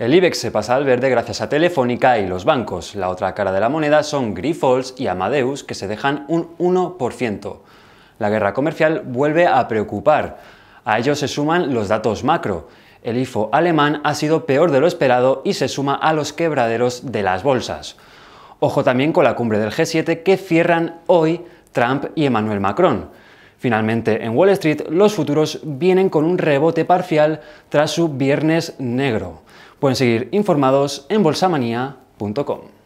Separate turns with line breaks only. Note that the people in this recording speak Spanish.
El IBEX se pasa al verde gracias a Telefónica y los bancos. La otra cara de la moneda son Grifols y Amadeus, que se dejan un 1%. La guerra comercial vuelve a preocupar. A ello se suman los datos macro. El IFO alemán ha sido peor de lo esperado y se suma a los quebraderos de las bolsas. Ojo también con la cumbre del G7 que cierran hoy Trump y Emmanuel Macron. Finalmente, en Wall Street, los futuros vienen con un rebote parcial tras su viernes negro. Pueden seguir informados en bolsamanía.com.